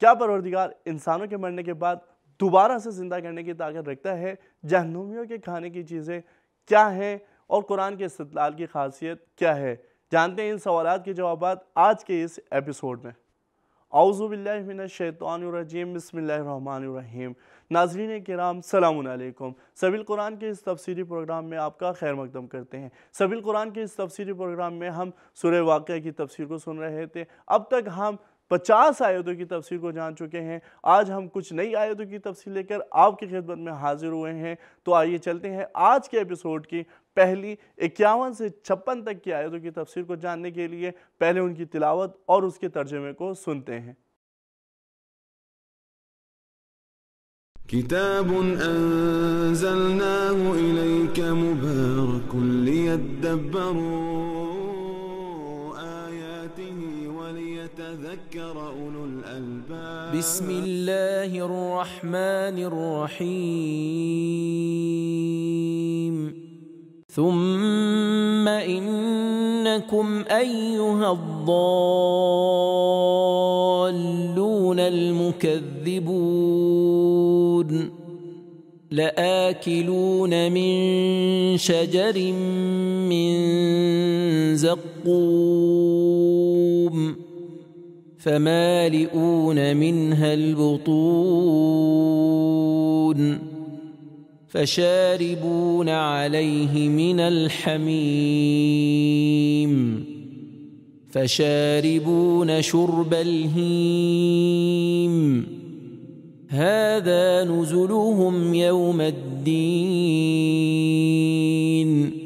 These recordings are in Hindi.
क्या परवरदिगार इंसानों के मरने के बाद दोबारा से ज़िंदा करने की ताकत रखता है जहनुमियों के खाने की चीज़ें क्या हैं और कुरान के इस्तलाल की खासियत क्या है जानते हैं इन सवाल के जवाब आज के इस एपिसोड में आउज़ुबिल्लिमिनशैतरजीम बसमीम नाजरीन कराम सलामकुम सबिल कुरान के इस तफसीरी प्रोग्राम में आपका खैर मकदम करते हैं सबिल कुरान के इस तफसीरी प्रोग्राम में हम सुर वाक़ की तफसीर को सुन रहे थे अब तक हम पचास आयतों की तफसीर को जान चुके हैं आज हम कुछ नई आयतों की तफसीर लेकर आपकी खिदमत में हाजिर हुए हैं तो आइए चलते हैं आज के एपिसोड की पहली इक्यावन से छप्पन तक की आयतों की तफसीर को जानने के लिए पहले उनकी तिलावत और उसके तर्जमे को सुनते हैं كتاب أنزلناه إليك مبارك ليدبروا يذكر أولو الألباب بسم الله الرحمن الرحيم ثم إنكم أيها الضالون المكذبون لآكلون من شجر من زقوم فمالئون منها البطون فشاربون عليه من الحميم فشاربون شرب الهيم هذا نزلهم يوم الدين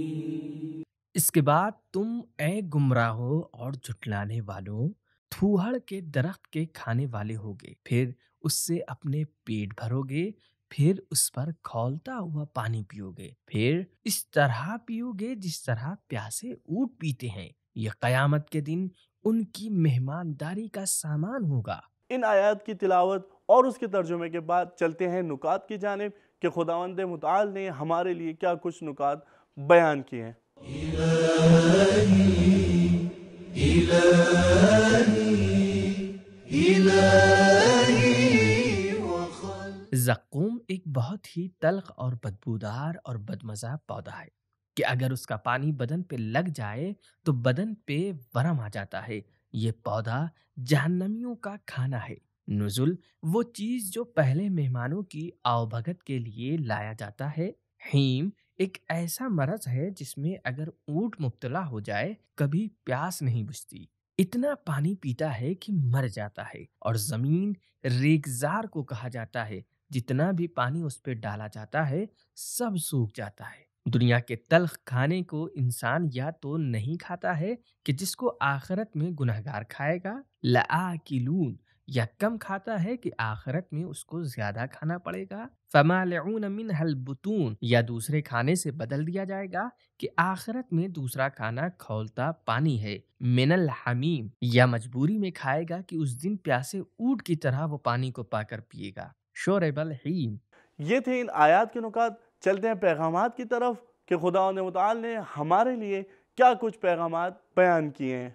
کے بعد تم اے گمراہو اور جھٹلانے والوں थूहड़ के दरख्त के खाने वाले होगे फिर उससे अपने पेट भरोगे फिर उस पर खोलता हुआ पानी पियोगे फिर इस तरह पियोगे जिस तरह प्यासे ऊट पीते हैं यह कयामत के दिन उनकी मेहमानदारी का सामान होगा इन आयात की तिलावत और उसके तर्जुमे के बाद चलते हैं नुकात की जानब के खुदावंद मुताल ने हमारे लिए क्या कुछ नुकात बयान किए हैं जक्कूम एक बहुत ही तलख और बदबूदार और बदमजा पौधा है कि अगर उसका पानी बदन पे लग जाए तो बदन पे वरम आ जाता है ये पौधा जहन्नमियों का खाना है नुजुल वो चीज जो पहले मेहमानों की आवभगत के लिए लाया जाता है हीम एक ऐसा मरज है जिसमें अगर ऊंट मुब्तला हो जाए कभी प्यास नहीं बुझती इतना पानी पीता है कि मर जाता है और जमीन रेगजार को कहा जाता है जितना भी पानी उस पर डाला जाता है सब सूख जाता है दुनिया के तलख खाने को इंसान या तो नहीं खाता है कि जिसको आखिरत में गुनहगार खाएगा लआ या कम खाता है कि आखिरत में उसको ज्यादा खाना पड़ेगा फमालून मिन हलबतून या दूसरे खाने से बदल दिया जाएगा कि आखिरत में दूसरा खाना खोलता पानी है मिनल हमीम या मजबूरी में खाएगा कि उस दिन प्यासे ऊट की तरह वो पानी को पाकर पिएगा शोरेबल हीम ये थे इन आयात के नुकात चलते हैं पैगाम की तरफ कि खुदा मुताल ने हमारे लिए क्या कुछ पैगाम बयान किए हैं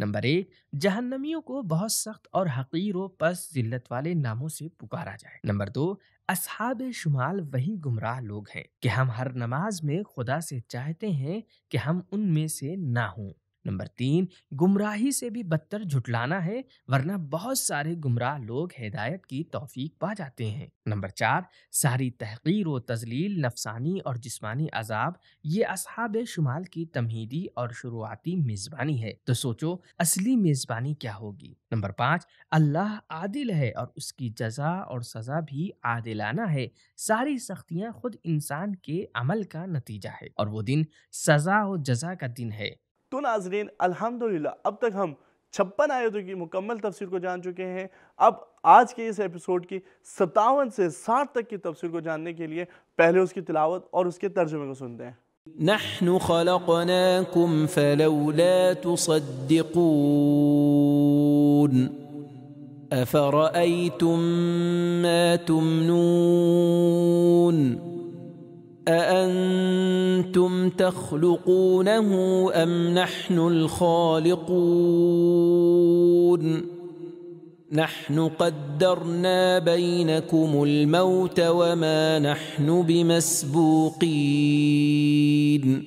नंबर एक जहन्नमियों को बहुत सख्त और हकीर व पस जिल्लत वाले नामों से पुकारा जाए नंबर दो असहाब शुमाल वही गुमराह लोग हैं कि हम हर नमाज में खुदा से चाहते हैं कि हम उनमें से ना हों नंबर तीन गुमराही से भी बदतर झुटलाना है वरना बहुत सारे गुमराह लोग हिदायत की तोफीक पा जाते हैं नंबर चार सारी तहकीर व तजलील नफसानी और जिस्मानी अजाब ये असहाब शुमाल की तमहीदी और शुरुआती मेज़बानी है तो सोचो असली मेज़बानी क्या होगी नंबर पाँच अल्लाह आदिल है और उसकी जजा और सजा भी आदिलाना है सारी सख्तियाँ खुद इंसान के अमल का नतीजा है और वो दिन सजा और जजा का दिन है तो नाजरीन अल्हम्दुलिल्लाह अब तक हम छप्पन आयतों की मुकम्मल तफसीर को जान चुके हैं अब आज के इस एपिसोड की सतावन से साठ तक की तफसीर को जानने के लिए पहले उसकी तिलावत और उसके तर्जुमे को सुनते हैं نحن خلقناكم فلولا تصدقون أفرأيتم ما تمنون أأنتم أنتم تخلقونه أم نحن الخالقون نحن قدرنا بينكم الموت وما نحن بمسبوقين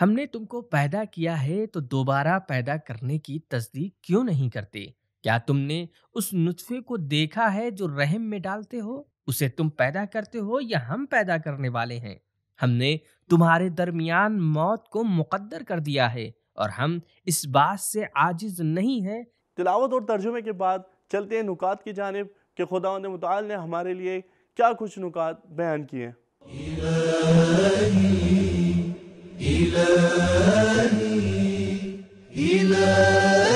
हमने तुमको पैदा किया है तो दोबारा पैदा करने की तस्दीक क्यों नहीं करते क्या तुमने उस नुतफे को देखा है जो रहम में डालते हो उसे तुम पैदा करते हो या हम पैदा करने वाले हैं हमने तुम्हारे दरमियान मौत को मुकद्दर कर दिया है और हम इस बात से आजिज नहीं हैं तिलावत और तर्जुमे के बाद चलते हैं नुकात की जानब के खुदा ने मताल ने हमारे लिए क्या कुछ नुकात बयान किए हैं इलाही, इलाही, इलाही।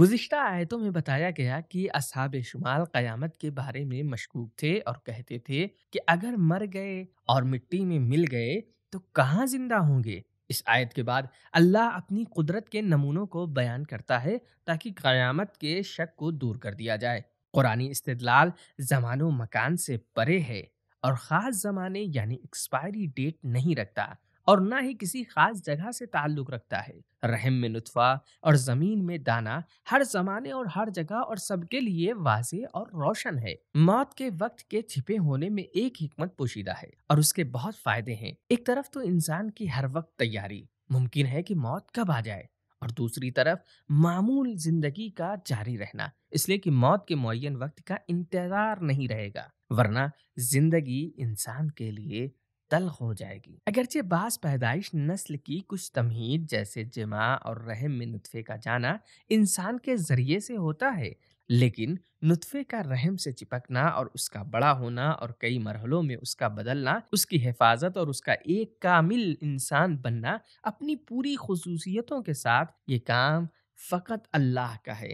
गुज्त आयतों में बताया गया कि असहाब शुमाल क़यामत के बारे में मशकूक थे और कहते थे कि अगर मर गए और मिट्टी में मिल गए तो कहाँ ज़िंदा होंगे इस आयत के बाद अल्लाह अपनी कुदरत के नमूनों को बयान करता है ताकि क़यामत के शक को दूर कर दिया जाए कुरानी इस्तलाल जमानो मकान से परे है और ख़ास ज़माने यानी एक्सपायरी डेट नहीं रखता और ना ही किसी खास जगह से ताल्लुक रखता है रहम में नुतफा और ज़मीन में दाना हर जमाने और हर जगह और सबके लिए वाजे और रोशन है मौत के वक्त के छिपे होने में एक हिकमत पोशीदा है और उसके बहुत फायदे हैं एक तरफ तो इंसान की हर वक्त तैयारी मुमकिन है कि मौत कब आ जाए और दूसरी तरफ मामूल जिंदगी का जारी रहना इसलिए कि मौत के मुन वक्त का इंतजार नहीं रहेगा वरना जिंदगी इंसान के लिए तलख हो जाएगी अगरचे बास पैदाइश नस्ल की कुछ तमहीद जैसे जमा और रहम में नुतफ़े का जाना इंसान के ज़रिए से होता है लेकिन नुतफ़े का रहम से चिपकना और उसका बड़ा होना और कई मरहलों में उसका बदलना उसकी हिफाजत और उसका एक कामिल इंसान बनना अपनी पूरी खसूसियतों के साथ ये काम फ़कत अल्लाह का है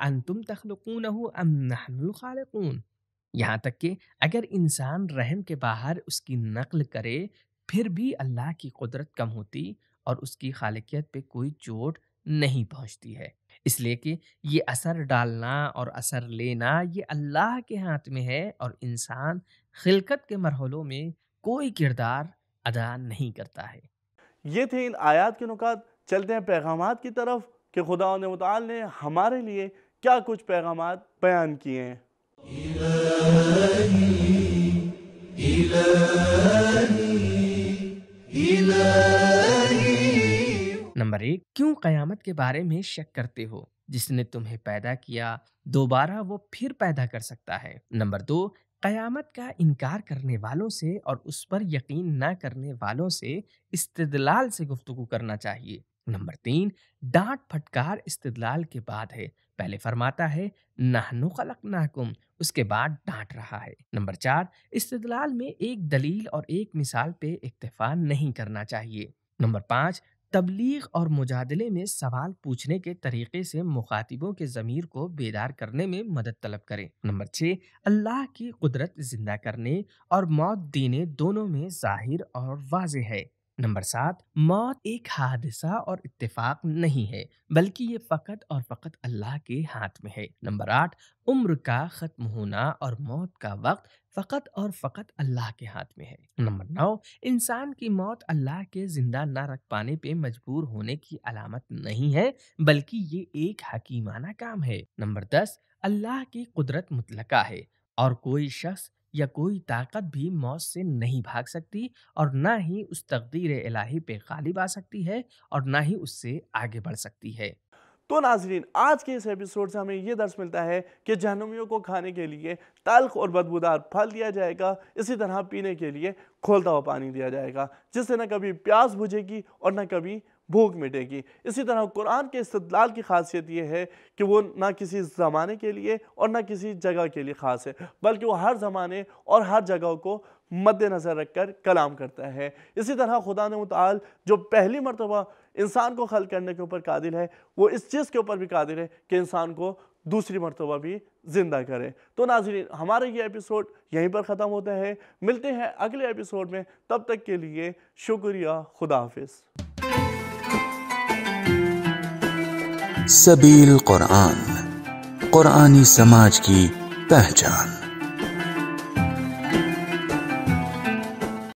अन तुम तखलकून अम नहनुल खालकून यहाँ तक कि अगर इंसान रहम के बाहर उसकी नकल करे फिर भी अल्लाह की कुदरत कम होती और उसकी खालकियत पे कोई चोट नहीं पहुँचती है इसलिए कि ये असर डालना और असर लेना ये अल्लाह के हाथ में है और इंसान खिलकत के मरहलों में कोई किरदार अदा नहीं करता है ये थे इन आयात के नुकात चलते हैं पैगाम की तरफ कि खुदा ने मताल ने हमारे लिए क्या कुछ पैगाम बयान किए हैं नंबर एक क्यों कयामत के बारे में शक करते हो जिसने तुम्हें पैदा किया दोबारा वो फिर पैदा कर सकता है नंबर दो कयामत का इनकार करने वालों से और उस पर यकीन न करने वालों से इस्तदलाल से गुफ्तु करना चाहिए नंबर तीन डांट फटकार इस्तलाल के बाद है पहले फरमाता है नाहनु खलक नाकुम उसके बाद डांट रहा है नंबर चार इस्तलाल में एक दलील और एक मिसाल पे इक्तफा नहीं करना चाहिए नंबर पाँच तबलीग और मुजादले में सवाल पूछने के तरीके से मुखातिबों के ज़मीर को बेदार करने में मदद तलब करें नंबर छः अल्लाह की कुदरत जिंदा करने और मौत देने दोनों में जाहिर और वाज है नंबर सात मौत एक हादसा और इत्तेफाक नहीं है बल्कि ये फ़कत और फ़कत अल्लाह के हाथ में है नंबर आठ उम्र का ख़त्म होना और मौत का वक्त फ़कत और फ़कत अल्लाह के हाथ में है नंबर नौ इंसान की मौत अल्लाह के ज़िंदा न रख पाने पे मजबूर होने की अलामत नहीं है बल्कि ये एक हकीमाना काम है नंबर दस अल्लाह की कुदरत मुतलका है और कोई शख्स या कोई ताकत भी मौत से नहीं भाग सकती और ना ही उस तकदीर इलाही पे गालिब आ सकती है और ना ही उससे आगे बढ़ सकती है तो नाजरीन आज के इस एपिसोड से हमें यह दर्श मिलता है कि जहनुमियों को खाने के लिए तल्ख और बदबूदार फल दिया जाएगा इसी तरह पीने के लिए खोलता हुआ पानी दिया जाएगा जिससे न कभी प्यास बुझेगी और न कभी भूख मिटेगी इसी तरह कुरान के इस्तलाल की खासियत ये है कि वो ना किसी ज़माने के लिए और ना किसी जगह के लिए ख़ास है बल्कि वो हर ज़माने और हर जगह को मद्दनज़र रख कर कलाम करता है इसी तरह खुदा ने मताल जो पहली मरतबा इंसान को खल करने के ऊपर कादिल है वो इस चीज़ के ऊपर भी कादिल है कि इंसान को दूसरी मरतबा भी ज़िंदा करें तो नाजरीन हमारा ये एपिसोड यहीं पर ख़त्म होता है मिलते हैं अगले एपिसोड में तब तक के लिए शुक्रिया खुदा हाफिज़ सबील कुरान कुरानी समाज की पहचान